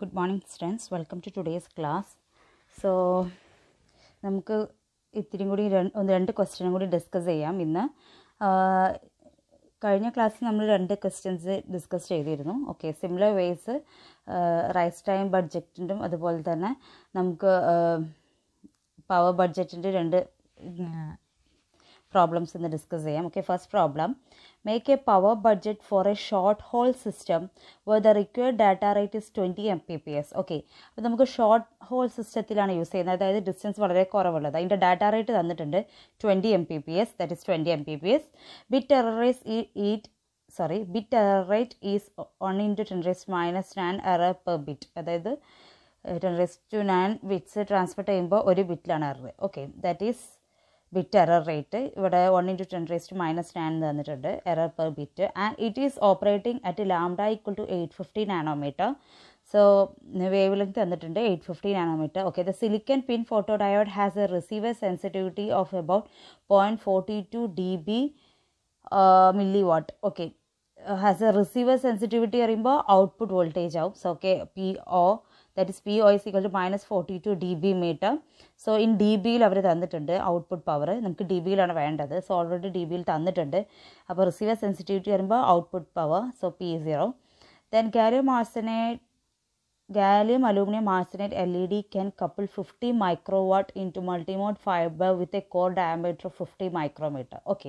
Good morning students welcome to today's class so നമുക്ക് ഇത്തിരി കൂടി ഒന്ന് രണ്ട് ക്വസ്റ്റ്യനും കൂടി ഡിസ്കസ് ചെയ്യാം ഇന്ന് കഴിഞ്ഞ ക്ലാസ്സിൽ നമ്മൾ രണ്ട് ക്വസ്റ്റ്യൻസ് ഡിസ്കസ് ചെയ്തിരുന്നു okay similar ways rise time ബഡ്ജറ്റിൻ്റെ അതുപോലെ തന്നെ നമുക്ക് പവർ ബഡ്ജറ്റിൻ്റെ രണ്ട് പ്രോബ്ലംസ് ഇന്ന് ഡിസ്കസ് ചെയ്യാം okay first problem make a power budget for a short haul system where the required data rate is 20 Mbps. Okay അപ്പോൾ നമുക്ക് ഷോർട്ട് ഹോൾ സിസ്റ്റത്തിലാണ് യൂസ് ചെയ്യുന്നത് അതായത് ഡിസ്റ്റൻസ് വളരെ കുറവുള്ളത് അതിൻ്റെ ഡാറ്റ റേറ്റ് തന്നിട്ടുണ്ട് twenty M P P S that is twenty M P P S bit errors ഈ ഈറ്റ് sorry bit error rate is one into ten raise minus nine error per bit അതായത് ten raise to nine bits transfer ചെയ്യുമ്പോൾ ഒരു ബിറ്റിലാണ് എറർ okay that is bit error rate ഇവിടെ one into ten raise to minus nine തന്നിട്ടുണ്ട് error per bit and it is operating at lambda equal to eight fifty nanometer so wavelength തന്നിട്ടുണ്ട് eight fifty nanometer okay the silicon PIN photodiode has a receiver sensitivity of about point forty two D B milliwatt okay has a receiver sensitivity പറയുമ്പോൾ output voltage ആവും so okay P O that is P O is equal to minus forty two D B metre so in D ബിയിൽ അവർ തന്നിട്ടുണ്ട് output power നമുക്ക് D ബിയിലാണ് വേണ്ടത് so already D ബിയിൽ തന്നിട്ടുണ്ട് അപ്പോൾ റിസീവർ സെൻസിറ്റിവിറ്റി വരുമ്പോൾ output power so P zero then gallium arsenate gallium aluminum arsenide LED can couple 50 microwatt into multimode fiber with a core diameter of 50 micrometer. Okay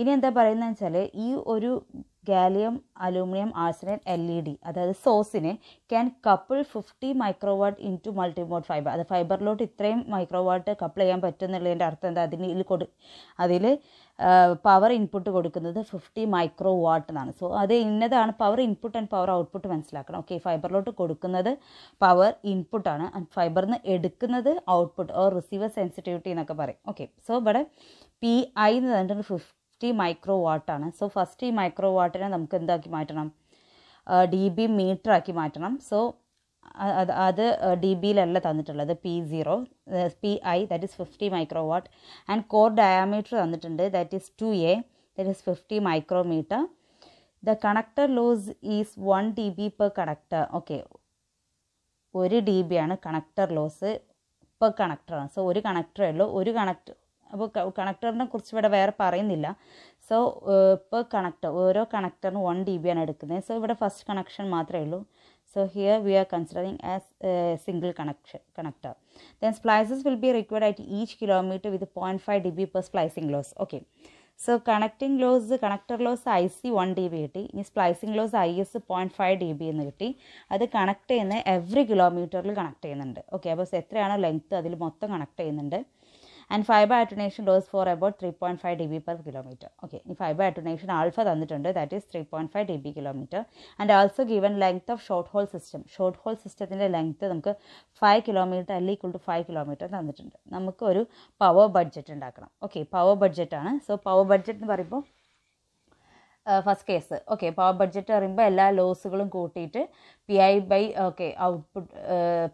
ഇനി എന്താ പറയുന്നത് വെച്ചാൽ ഈ ഒരു gallium aluminium arsenate L E D അതായത് സോസിനെ can couple fifty microwatt into multimode fibre അത് ഫൈബറിലോട്ട് ഇത്രയും മൈക്രോവാട്ട് കപ്പിൾ ചെയ്യാൻ പറ്റും എന്നുള്ളതിൻ്റെ അർത്ഥം എന്താ അതിന് കൊടു അതിൽ പവർ ഇൻപുട്ട് കൊടുക്കുന്നത് ഫിഫ്റ്റി മൈക്രോ വാട്ട് എന്നാണ് സോ അത് ഇന്നതാണ് power input and power output മനസ്സിലാക്കണം ഓക്കെ ഫൈബറിലോട്ട് കൊടുക്കുന്നത് പവർ ഇൻപുട്ടാണ് ആൻഡ് ഫൈബറിൽ നിന്ന് എടുക്കുന്നത് ഔട്ട്പുട്ട് ഓർ റിസീവർ സെൻസിറ്റിവിറ്റി എന്നൊക്കെ പറയും ഓക്കെ സോ ഇവിടെ പി ഐ എന്ന് പറഞ്ഞിട്ടുണ്ട് ഫിഫ്റ്റി ഈ മൈക്രോ വാട്ടാണ് സോ ഫസ്റ്റ് ഈ മൈക്രോ വാട്ടിനെ നമുക്ക് എന്താക്കി മാറ്റണം ഡി ബി മീറ്ററാക്കി മാറ്റണം സോ അത് അത് ഡി ബിയിലല്ല തന്നിട്ടുള്ളത് P zero P I that is fifty micro microwatt and core diameter തന്നിട്ടുണ്ട് that is two A that is fifty micrometer the connector loss is one D B per connector okay ഒരു D B ആണ് connector loss per കണക്ടറാണ് so ഒരു കണക്ടറേ ഉള്ളൂ ഒരു connect അപ്പോൾ കണക്ടറിനെ കുറിച്ച് ഇവിടെ വേറെ പറയുന്നില്ല സോ ഇപ്പോൾ കണക്ടർ ഓരോ കണക്ടറിന് വൺ ഡി ബി ആണ് എടുക്കുന്നത് സോ ഇവിടെ ഫസ്റ്റ് കണക്ഷൻ മാത്രമേ ഉള്ളൂ here we are considering as single connection connector then splices will be required ആയിട്ട് each kilometre with kilometer five 0.5 B per splicing loss okay so connecting loss connector loss I C one D B കിട്ടി ഇനി splicing loss I S point five D B എന്ന് കിട്ടി അത് connect ചെയ്യുന്ന every കിലോമീറ്ററിൽ connect ചെയ്യുന്നുണ്ട് okay അപ്പോൾ എത്രയാണോ ലെങ്ത്ത് അതിൽ മൊത്തം കണക്ട് ചെയ്യുന്നുണ്ട് and fibre attenuation does for about three point five D B per kilometre okay ഈ ഫൈബർ അറ്റുനേഷൻ ആൾഫ തന്നിട്ടുണ്ട് that is three point five D B kilometre and also given length of short haul system short haul സിസ്റ്റത്തിൻ്റെ length നമുക്ക് five kilometre അല്ലെങ്കിൽ equal to five kilometre തന്നിട്ടുണ്ട് നമുക്ക് ഒരു power budget ഉണ്ടാക്കണം okay power ബഡ്ജറ്റാണ് so power budget എന്ന് പറയുമ്പോൾ first case okay power budget പറയുമ്പോൾ എല്ലാ ലോസുകളും കൂട്ടിയിട്ട് P I by okay output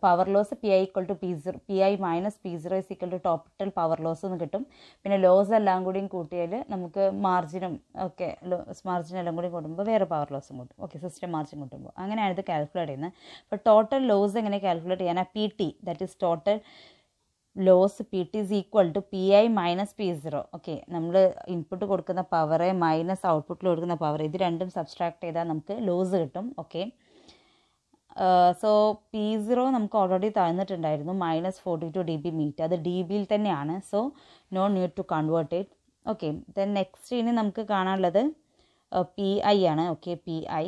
power loss P I equal to P zero P I minus P zero is equal to total power loss എന്ന് കിട്ടും പിന്നെ loss എല്ലാം കൂടിയും കൂട്ടിയാൽ നമുക്ക് മാർജിനും ഓക്കെ ലോസ് മാർജിൻ എല്ലാം കൂടി കൂട്ടുമ്പോൾ വേറെ പവർ ലോസും കൂട്ടും ഓക്കെ സിസ്റ്റം മാർജിൻ കൂട്ടുമ്പോൾ അങ്ങനെയാണ് ഇത് കാൽക്കുലേറ്റ് ചെയ്യുന്നത് അപ്പോൾ ടോട്ടൽ ലോസ് എങ്ങനെ കാൽക്കുലേറ്റ് ചെയ്യാനാണ് P T that is total loss P T is equal to P I minus P zero okay നമ്മൾ ഇൻപുട്ട് കൊടുക്കുന്ന പവർ മൈനസ് ഔട്ട്പുട്ടിൽ കൊടുക്കുന്ന പവർ ഇത് രണ്ടും സബ്സ്ട്രാക്ട് ചെയ്താൽ നമുക്ക് ലോസ് കിട്ടും ഓക്കെ സോ പി സീറോ നമുക്ക് ഓൾറെഡി തന്നിട്ടുണ്ടായിരുന്നു minus forty two D B metre അത് ഡി ബിയിൽ തന്നെയാണ് so no need to convert it okay then next ഇനി നമുക്ക് കാണാനുള്ളത് പി uh, ഐ ആണ് ഓക്കെ പി ഐ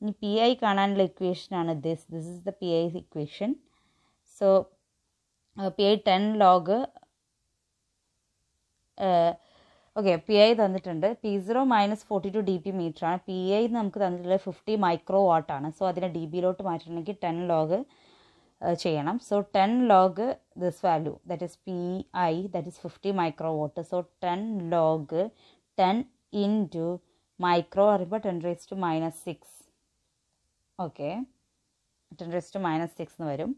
ഇനി പി ഐ കാണാനുള്ള ഇക്വേഷനാണ് this this is the P I equation so P I ten log okay P I തന്നിട്ടുണ്ട് P zero minus forty two D B metre ആണ് P I നമുക്ക് തന്നിട്ടുള്ളത് fifty micro watt ആണ് so അതിനെ D ബിയിലോട്ട് മാറ്റണമെങ്കിൽ ടെൻ ലോഗ് ചെയ്യണം so ten log this value that is P I that is fifty micro watt so ten log ten into micro പറയുമ്പോൾ ten raise to minus six okay ten raise to minus six എന്ന് വരും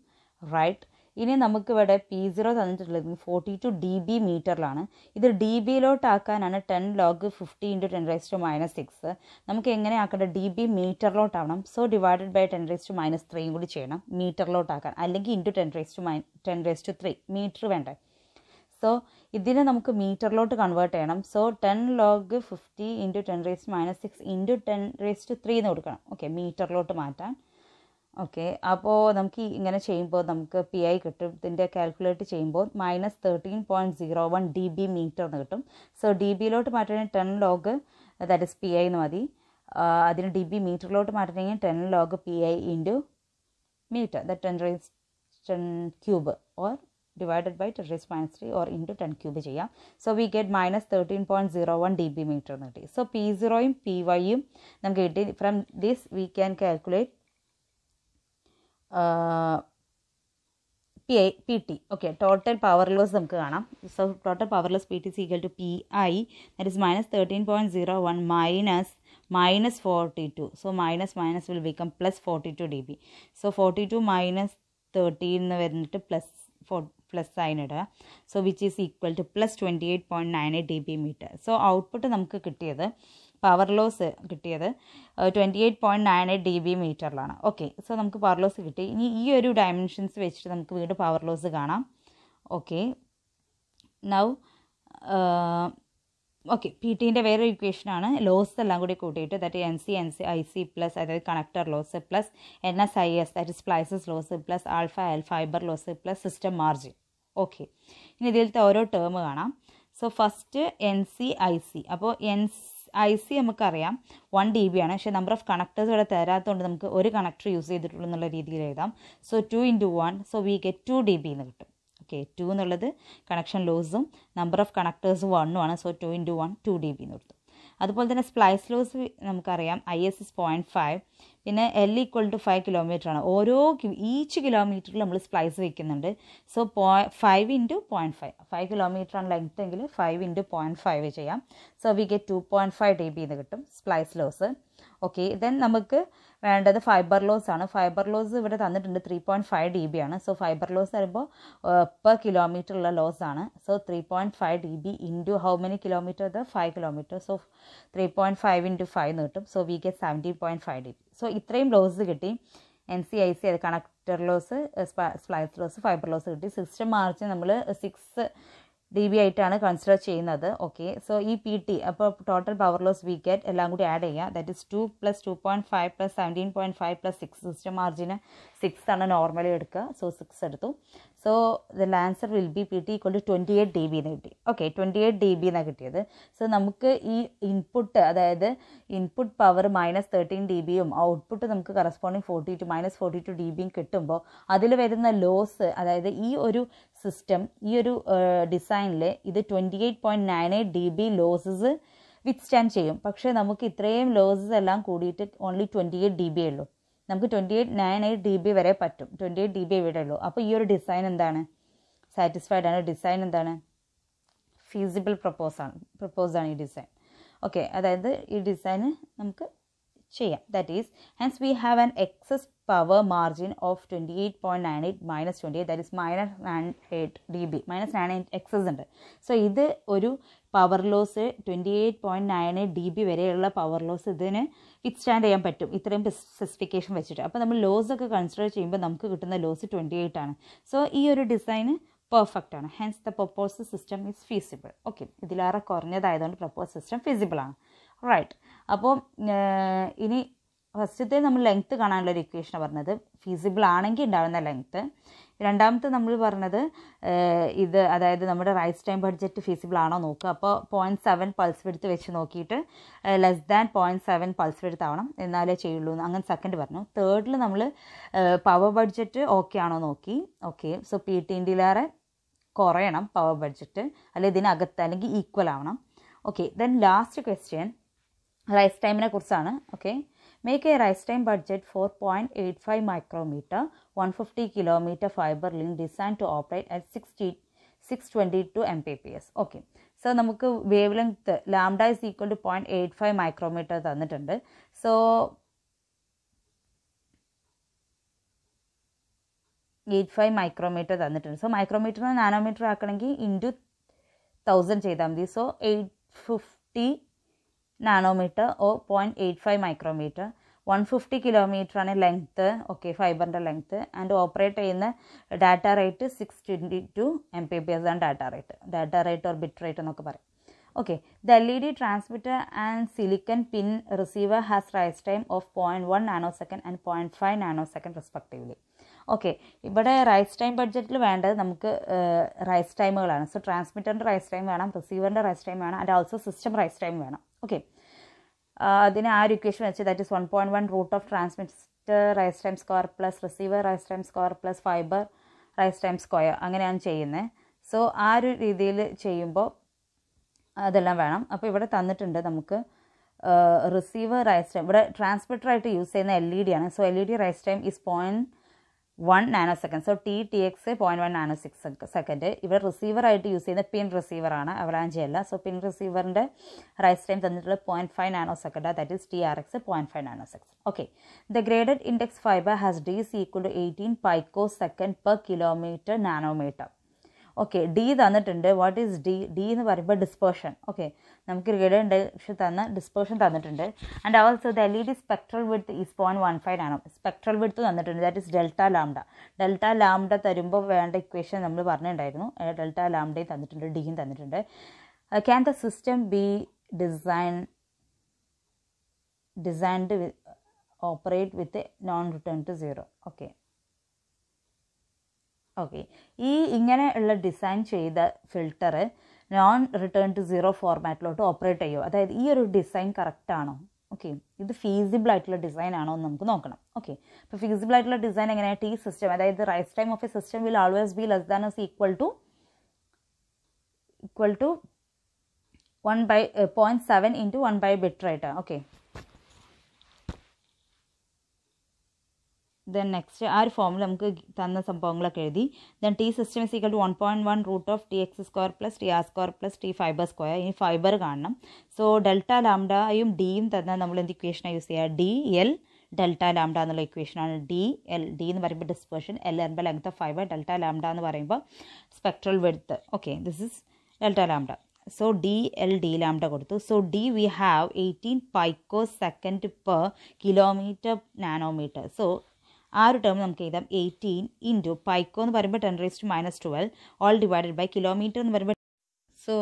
right ഇനി നമുക്കിവിടെ P zero തന്നിട്ടുള്ളത് forty two D B മീറ്ററിലാണ് ഇത് D ബിയിലോട്ടാക്കാനാണ് ten log fifty into ten rise to minus six നമുക്ക് എങ്ങനെ ആക്കേണ്ടത് ഡി ബി മീറ്ററിലോട്ടാവണം so divided by ten rise to minus ത്രീയും കൂടി ചെയ്യണം മീറ്ററിലോട്ടാക്കാൻ അല്ലെങ്കിൽ ഇൻറ്റു ടെൻ റൈസ് ടു മൈ ten rise to three metre വേണ്ടേ സോ ഇതിനെ നമുക്ക് മീറ്ററിലോട്ട് കൺവേർട്ട് ചെയ്യണം so ten log fifty into ten raise minus six into ten raise to three എന്ന് കൊടുക്കണം ഓക്കെ മീറ്ററിലോട്ട് മാറ്റാൻ ഓക്കെ അപ്പോൾ നമുക്ക് ഇങ്ങനെ ചെയ്യുമ്പോൾ നമുക്ക് പി ഐ കിട്ടും ഇതിൻ്റെ കാൽക്കുലേറ്റ് ചെയ്യുമ്പോൾ minus thirteen point zero one D B metre എന്ന് കിട്ടും സോ ഡി ബിയിലോട്ട് മാറ്റണമെങ്കിൽ ten log that is P I എന്ന് മതി അതിന് ഡി ബി മീറ്ററിലോട്ട് മാറ്റണമെങ്കിൽ ten log P I into metre the ten raise ten cube or divided by ten raise minus three or into ten cube ചെയ്യാം so we get minus thirteen point zero one D B metre എന്ന് കിട്ടി so P സീറോയും P വൈയും നമുക്ക് കിട്ടി from this we can calculate P I P T okay total power loss നമുക്ക് കാണാം so total power loss P T C equal to P I that is minus thirteen point zero one minus minus forty two so minus minus will become plus forty two D B so forty two minus thirteen എന്ന് വരുന്നിട്ട് plus for plus sign ഇടുക so which is equal to plus twenty eight point nine eight D B metre so output നമുക്ക് കിട്ടിയത് power loss കിട്ടിയത് twenty eight point nine eight D B മീറ്ററിലാണ് okay so നമുക്ക് power loss കിട്ടി ഇനി ഈ ഒരു ഡയമെൻഷൻസ് വെച്ചിട്ട് നമുക്ക് വീണ്ടും പവർ ലോസ് കാണാം ഓക്കെ നൗ ഓക്കെ പി ടീൻ്റെ വേറൊരു ഇക്വേഷനാണ് ലോസ് എല്ലാം കൂടി കൂട്ടിയിട്ട് that N C N C I C plus അതായത് connector loss plus N S I S that is splices loss plus alpha L fibre loss plus system margin okay ഇനി ഇതിലത്തെ ഓരോ ടേം കാണാം so first N C I C അപ്പോൾ N I C നമുക്കറിയാം one D B ആണ് പക്ഷെ number of connectors ഇവിടെ തരാത്തതുകൊണ്ട് നമുക്ക് ഒരു കണക്ടർ യൂസ് ചെയ്തിട്ടുള്ളൂ എന്നുള്ള രീതിയിൽ എഴുതാം so two into one so we get two D B എന്ന് കിട്ടും ഓക്കെ ടു എന്നുള്ളത് കണക്ഷൻ ലോസും നമ്പർ ഓഫ് കണക്ടേഴ്സ് വണ്ണും ആണ് so two into one two D B എന്ന് കൊടുത്തു അതുപോലെ തന്നെ സ്പ്ലൈസ് ലോസ് നമുക്കറിയാം I S is point five പിന്നെ L equal to five kilometre ആണ് ഓരോ ഈച്ച് കിലോമീറ്ററിൽ നമ്മൾ സ്പ്ലൈസ് വയ്ക്കുന്നുണ്ട് സോ പോ five into point five five kilometre ആണ് ലെങ്ത് എങ്കിൽ ഫൈവ് ഇൻറ്റു പോയിൻറ്റ് ഫൈവ് ചെയ്യാം so we get two point five D B എന്ന് കിട്ടും സ്പ്ലൈസ് ലോസ് ഓക്കെ ദെൻ നമുക്ക് വേണ്ടത് ഫൈബർ ലോസ് ആണ് ഫൈബർ ലോസ് ഇവിടെ തന്നിട്ടുണ്ട് three point five D B ആണ് സോ ഫൈബർ ലോസ് വരുമ്പോൾ പെർ കിലോമീറ്റർ ഉള്ള ലോസ് ആണ് so three point five D B into how many kilometre ഇത് five kilometre so three point five into five എന്ന് കിട്ടും so we get seventeen point five D B so ഇത്രയും ലോസ് കിട്ടി N C I C അത് connector loss splice loss fibre loss കിട്ടി system margin നമ്മൾ six D B ആയിട്ടാണ് consider ചെയ്യുന്നത് ഓക്കെ സോ ഈ പി ടി അപ്പോൾ total power loss we get എല്ലാം കൂടി ആഡ് ചെയ്യുക that is two plus two point five plus seventeen point five plus six system മാർജിന് സിക്സ് ആണ് നോർമലി എടുക്കുക സോ സിക്സ് എടുത്തു so the answer will be P T equal to twenty eight D B എന്ന് കിട്ടി okay twenty eight D B എന്നാണ് കിട്ടിയത് so നമുക്ക് ഈ ഇൻപുട്ട് അതായത് input power minus thirteen D ബിയും ഔട്ട്പുട്ട് നമുക്ക് corresponding forty two minus forty two D ബിയും കിട്ടുമ്പോൾ അതിൽ വരുന്ന ലോസ് അതായത് ഈ ഒരു സിസ്റ്റം ഈ ഒരു ഡിസൈനിൽ ഇത് twenty eight point nine eight D B losses withstand ചെയ്യും പക്ഷേ നമുക്ക് ഇത്രയും ലോസസ് എല്ലാം കൂടിയിട്ട് only twenty eight D B ഉള്ളൂ നമുക്ക് twenty eight nine eight D B വരെ പറ്റും ട്വൻറ്റി എയ്റ്റ് ഡി ബി ഇവിടെ ഉള്ളൂ അപ്പോൾ ഈ ഒരു ഡിസൈൻ എന്താണ് സാറ്റിസ്ഫൈഡ് ആണ് ഡിസൈൻ എന്താണ് ഫീസിബിൾ പ്രപ്പോസാണ് പ്രപ്പോസാണ് ഈ ഡിസൈൻ ഓക്കെ അതായത് ഈ ഡിസൈന് നമുക്ക് ചെയ്യാം that is hence we have an excess power margin of twenty eight point nine eight minus twenty eight that is minus nine eight D B minus nine eight excess ഉണ്ട് so ഇത് ഒരു power loss twenty eight point nine eight D B വരെയുള്ള power loss ഇതിന് withstand ചെയ്യാൻ പറ്റും ഇത്രയും specification വെച്ചിട്ട് അപ്പോൾ നമ്മൾ ലോസ് ഒക്കെ കൺസിഡർ ചെയ്യുമ്പോൾ നമുക്ക് കിട്ടുന്ന ലോസ് ട്വൻറ്റി എയ്റ്റ് ആണ് സോ ഈ ഒരു ഡിസൈന് പെർഫെക്റ്റ് ആണ് hence the propose system is feasible okay ഇതിലേറെ കുറഞ്ഞതായതുകൊണ്ട് പ്രപ്പോസ് സിസ്റ്റം ഫീസിബിൾ ആണ് റൈറ്റ് അപ്പോൾ ഇനി ഫസ്റ്റത്തെ നമ്മൾ ലെങ്ത്ത് കാണാനുള്ള ഒരു ഇക്വേഷനാണ് പറഞ്ഞത് ഫീസിബിൾ ആണെങ്കിൽ ഉണ്ടാകുന്ന ലെങ്ത്ത് രണ്ടാമത്തെ നമ്മൾ പറഞ്ഞത് ഇത് അതായത് നമ്മുടെ റൈസ് ടൈം ബഡ്ജറ്റ് ഫീസിബിൾ ആണോ നോക്കുക അപ്പോൾ പോയിൻറ്റ് സെവൻ പൾസ് എടുത്ത് വെച്ച് നോക്കിയിട്ട് less than point seven pulse എടുത്താവണം എന്നാലേ ചെയ്യുള്ളൂ അങ്ങനെ സെക്കൻഡ് പറഞ്ഞു തേർഡിൽ നമ്മൾ പവർ ബഡ്ജറ്റ് ഓക്കെ ആണോ നോക്കി ഓക്കെ സോ പി ടി ഇൻഡിയിലേറെ കുറയണം പവർ ബഡ്ജറ്റ് അല്ലെങ്കിൽ ഇതിനകത്ത് അല്ലെങ്കിൽ ഈക്വൽ ആവണം okay then last question rise ടൈമിനെ കുറിച്ചാണ് okay Make a rise time budget 4.85 micrometer, 150 kilometer fiber link designed to operate at 60, 622 Mbps. Okay. So നമുക്ക് wavelength lambda is equal to point eight five micrometre തന്നിട്ടുണ്ട് so eight five micrometre തന്നിട്ടുണ്ട് so മൈക്രോമീറ്ററിന് nanometre ആക്കണമെങ്കിൽ into thousand ചെയ്താൽ മതി so eight fifty nanometre oh point eight five micrometre one fifty kilometre ആണ് length okay ഫൈബറിൻ്റെ length and operate ചെയ്യുന്ന data rate six twenty two M P B S ആണ് data rate data rate or bit rate എന്നൊക്കെ പറയും okay the L E D transmitter and silicon PIN receiver has rise time of point one nano nanosecond and point five nanosecond respectively okay ഇവിടെ rise time ബഡ്ജറ്റിൽ വേണ്ടത് നമുക്ക് rise ടൈമുകളാണ് so ട്രാൻസ്മിറ്ററിൻ്റെ rise time വേണം റിസീവറിൻ്റെ rise time വേണം and also system rise time വേണം ഓക്കെ അതിന് ആ ഒരു ഇക്വേഷൻ വെച്ച് that is one point one root of transmitter rise time square plus receiver rise time square plus fibre rise time square അങ്ങനെയാണ് ചെയ്യുന്നത് സോ ആ ഒരു രീതിയിൽ ചെയ്യുമ്പോൾ അതെല്ലാം വേണം അപ്പോൾ ഇവിടെ തന്നിട്ടുണ്ട് നമുക്ക് റിസീവർ റൈസ് ടൈം ഇവിടെ ട്രാൻസ്മിറ്ററായിട്ട് യൂസ് ചെയ്യുന്ന എൽ ഇ ഡി ആണ് so L E D rise time is point one nano nanosecond so T T X point one nano six second ഇവർ റിസീവറായിട്ട് യൂസ് ചെയ്യുന്ന പിൻ റിസീവറാണ് അവലാഞ്ചി അല്ല സോ പിൻ റിസീവറിൻ്റെ റൈസ് ടൈം തന്നിട്ടുള്ള point five nanosecond that is T R X point five nanosecs okay the graded index fibre has D C equal to eighteen pico second per kilometre nanometre okay D തന്നിട്ടുണ്ട് what is D D എന്ന് പറയുമ്പോൾ dispersion okay നമുക്ക് ഉണ്ട് പക്ഷെ തന്ന dispersion തന്നിട്ടുണ്ട് and also the L E D spectral width is point one five ആണ് spectral width തന്നിട്ടുണ്ട് that is delta lambda delta lambda തരുമ്പോൾ വേണ്ട ഇക്വേഷൻ നമ്മൾ പറഞ്ഞിട്ടുണ്ടായിരുന്നു ഡെൽറ്റ ലാംഡയും തന്നിട്ടുണ്ട് ഡിയും തന്നിട്ടുണ്ട് can the system be design designed operate with non return to zero okay okay ഈ ഇങ്ങനെ ഉള്ള ഡിസൈൻ ചെയ്ത filter non return to zero ഫോർമാറ്റിലോട്ട് ഓപ്പറേറ്റ് ചെയ്യുമോ അതായത് ഈ ഒരു ഡിസൈൻ ആണോ ഓക്കെ ഇത് ഫീസിബിൾ ആയിട്ടുള്ള ഡിസൈൻ ആണോ എന്ന് നമുക്ക് നോക്കണം ഓക്കെ അപ്പോൾ ഫീസിബിൾ ആയിട്ടുള്ള ഡിസൈൻ എങ്ങനെയായിട്ട് ഈ സിസ്റ്റം അതായത് rise time of a system will always be less than is equal to equal to one by point seven into one by bit rate okay then next ആ ഒരു ഫോമിൽ നമുക്ക് തന്ന സംഭവങ്ങളൊക്കെ എഴുതി then T system is equal to one point one root of T X square plus T R square plus T fibre square ഇനി fibre കാണണം so delta ലാംഡയും ഡിയും തന്നാൽ നമ്മൾ എന്ത് ഇക്വേഷനാണ് യൂസ് ചെയ്യുക ഡി എൽ ഡെൽറ്റ ലാംഡ എന്നുള്ള ഇക്വേഷനാണ് ഡി എൽ ഡി എന്ന് പറയുമ്പോൾ ഡിസ്പേർഷൻ എൽ പറയുമ്പോൾ length of fibre delta lambda എന്ന് പറയുമ്പോൾ spectral width okay this is delta lambda so D L D lambda കൊടുത്തു so D we have eighteen pico second per kilometre nanometre so ആ ഒരു term നമുക്ക് എഴുതാം eighteen into pico എന്ന് പറയുമ്പോൾ ten raise to minus twelve all divided by kilometre എന്ന് പറയുമ്പോൾ so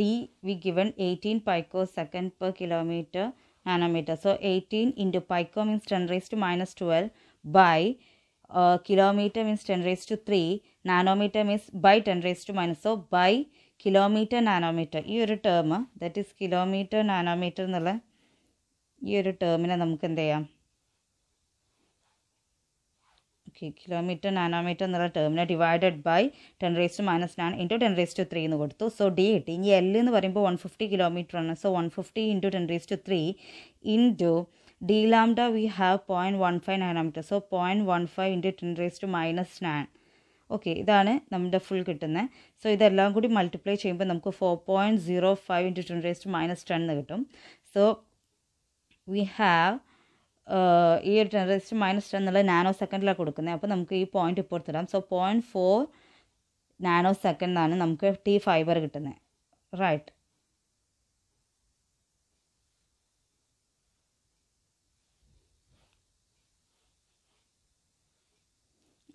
D we given eighteen pico second per kilometre nanometre so eighteen into pico means ten raise to minus twelve by kilometre means ten raise to three nanometre means by ten raise to minus so by kilometre nanometre ഈ ഒരു term that is kilometre nanometre എന്നുള്ള ഈ ഒരു ടേമിനെ നമുക്ക് എന്ത് ചെയ്യാം kilometre nanometre എന്നുള്ള ടേമിനെ divided by ten raise to minus nine into ten raise to three എന്ന് കൊടുത്തു സോ ഡി കിട്ടി ഇനി എൽ എന്ന് പറയുമ്പോൾ വൺ ഫിഫ്റ്റി കിലോമീറ്റർ ആണ് so one fifty into ten raise to three into D lambda we have point one five nanometre so point one five into ten raise to minus nine okay ഇതാണ് നമ്മുടെ full കിട്ടുന്നത് so ഇതെല്ലാം കൂടി multiply ചെയ്യുമ്പോൾ നമുക്ക് four point zero five into ten raise to minus ten എന്ന് കിട്ടും so we have ഈ ഒരു ടെൻ റെസ്റ്റ് മൈനസ് ടെൻ എന്നുള്ള നാനോ സെക്കൻഡിലാണ് കൊടുക്കുന്നത് അപ്പോൾ നമുക്ക് ഈ പോയിന്റ് ഇപ്പോൾ തരാം സോ പോയിൻറ്റ് ഫോർ നാനോ സെക്കൻഡാണ് നമുക്ക് ടി ഫൈബർ കിട്ടുന്നത് റൈറ്റ്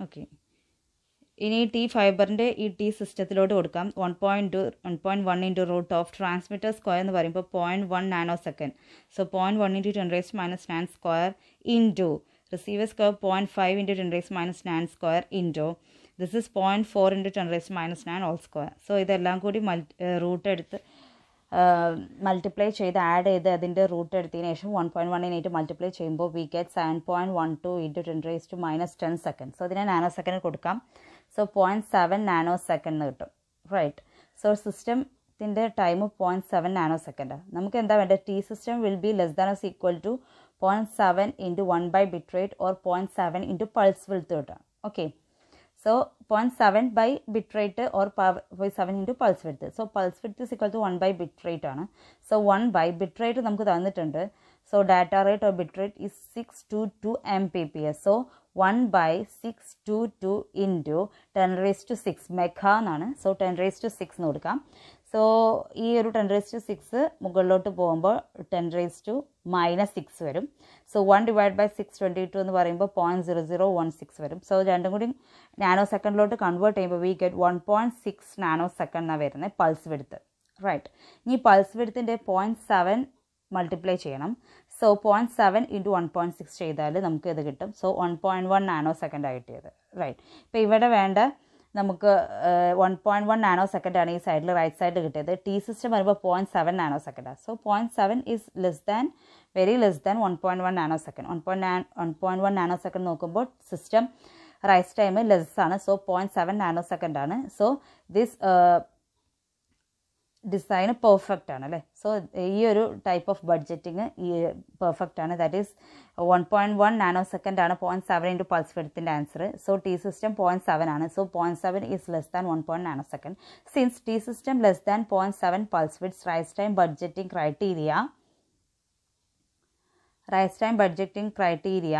ഓക്കെ ഇനി ടി ഫൈബറിൻ്റെ ഈ ടി സിസ്റ്റത്തിലോട്ട് കൊടുക്കാം one point two one point one into root of transmitter square എന്ന് പറയുമ്പോൾ point one nano nanosecond so point one into ten raise minus nine square into receiver square point five into ten raise minus nine square into this is point four into ten raise minus nine all square so ഇതെല്ലാം കൂടി multi root എടുത്ത് multiply ചെയ്ത് add ചെയ്ത് അതിൻ്റെ റൂട്ട് എടുത്തതിന് ശേഷം one point വണ്ണിനായിട്ട് മൾട്ടിപ്ലൈ ചെയ്യുമ്പോൾ we get seven point one two into ten raise to minus ten second so ഇതിനെ നാനോ സെക്കൻഡ് കൊടുക്കാം so point seven nano second കിട്ടും റൈറ്റ് സോ സിസ്റ്റത്തിൻ്റെ time point seven nano second നമുക്ക് എന്താ വേണ്ടത് T system will be less than is equal to point seven into one by bit rate or point seven into pulse width കിട്ടാം okay so point seven by bit rate or പോയി seven into pulse width so pulse width is equal to one by bit rate ആണ് so one by bit rate നമുക്ക് തന്നിട്ടുണ്ട് so data rate or bit rate is six two two M P P S so one by six two two into ten raise to six mega എന്നാണ് so ten raise to six എന്ന് കൊടുക്കാം so ഈ ഒരു ten raise to six മുകളിലോട്ട് പോകുമ്പോൾ ten raise to minus six വരും so one divide by six twenty two എന്ന് പറയുമ്പോൾ point zero zero one six വരും സോ രണ്ടും കൂടി നാനോ സെക്കൻഡിലോട്ട് കൺവേർട്ട് ചെയ്യുമ്പോൾ we get one point six nano second എന്നാണ് വരുന്നത് പൾസ് വെടുത്ത് റൈറ്റ് ഇനി പൾസ് വെടുത്തിൻ്റെ പോയിൻറ്റ് സെവൻ മൾട്ടിപ്ലൈ ചെയ്യണം so point seven into one point six ചെയ്താൽ നമുക്ക് ഇത് കിട്ടും so one point one nano second ആയിട്ടിയത് റൈറ്റ് ഇപ്പോൾ ഇവിടെ വേണ്ട നമുക്ക് വൺ പോയിൻറ്റ് വൺ നാനോ സെക്കൻഡാണ് ഈ സൈഡിൽ റൈറ്റ് സൈഡിൽ കിട്ടിയത് ടി സിസ്റ്റം വരുമ്പോൾ പോയിൻറ്റ് സെവൻ നാനോ സെക്കൻഡാണ് so point seven is less than very less than one point one nano second one point nano one point one nano second നോക്കുമ്പോൾ system rise time less ആണ് so point seven nano സെക്കൻഡാണ് so this design perfect ആണ് അല്ലേ so ഈ ഒരു type of budgeting ഈ perfect ആണ് that is one point one nano second ആണ് പോയിൻറ്റ് സെവൻ ഇൻറ്റു പൾസ് വെടുത്തിൻ്റെ answer so T system point seven ആണ് so point seven is less than one point nano second since T system less than point seven pulse width rise time budgeting criteria rise time budgeting criteria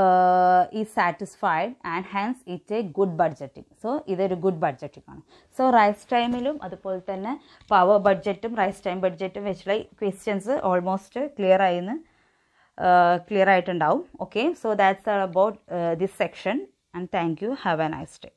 uh, is satisfied and hence it a good budgeting so ഇതൊരു good budgeting ആണ് so rise ടൈമിലും അതുപോലെ തന്നെ power ബഡ്ജറ്റും rise time ബഡ്ജറ്റും വെച്ചുള്ള questions almost clear ആയിന്ന് clear ആയിട്ടുണ്ടാവും okay so that's about this section and thank you have a nice day